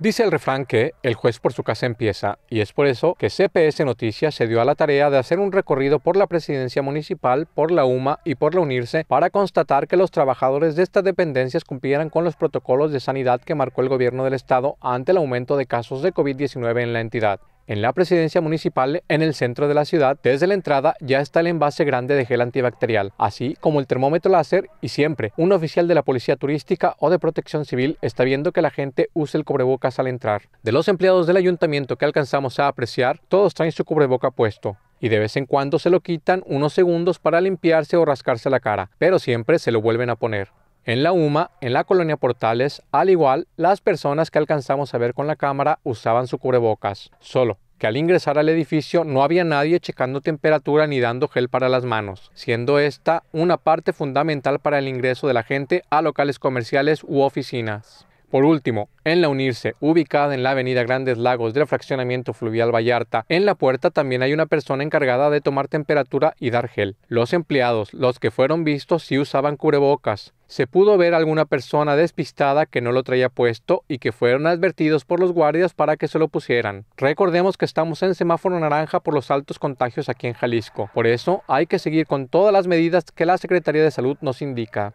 Dice el refrán que el juez por su casa empieza y es por eso que CPS Noticias se dio a la tarea de hacer un recorrido por la presidencia municipal, por la UMA y por la UNIRSE para constatar que los trabajadores de estas dependencias cumplieran con los protocolos de sanidad que marcó el gobierno del estado ante el aumento de casos de COVID-19 en la entidad. En la presidencia municipal, en el centro de la ciudad, desde la entrada ya está el envase grande de gel antibacterial, así como el termómetro láser y siempre un oficial de la policía turística o de protección civil está viendo que la gente use el cubrebocas al entrar. De los empleados del ayuntamiento que alcanzamos a apreciar, todos traen su cubreboca puesto y de vez en cuando se lo quitan unos segundos para limpiarse o rascarse la cara, pero siempre se lo vuelven a poner. En la UMA, en la colonia Portales, al igual, las personas que alcanzamos a ver con la cámara usaban su cubrebocas, solo que al ingresar al edificio no había nadie checando temperatura ni dando gel para las manos, siendo esta una parte fundamental para el ingreso de la gente a locales comerciales u oficinas. Por último, en la Unirse, ubicada en la avenida Grandes Lagos del fraccionamiento fluvial Vallarta, en la puerta también hay una persona encargada de tomar temperatura y dar gel. Los empleados, los que fueron vistos, sí usaban cubrebocas. Se pudo ver alguna persona despistada que no lo traía puesto y que fueron advertidos por los guardias para que se lo pusieran. Recordemos que estamos en semáforo naranja por los altos contagios aquí en Jalisco. Por eso hay que seguir con todas las medidas que la Secretaría de Salud nos indica.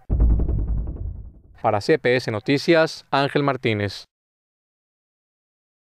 Para CPS Noticias, Ángel Martínez.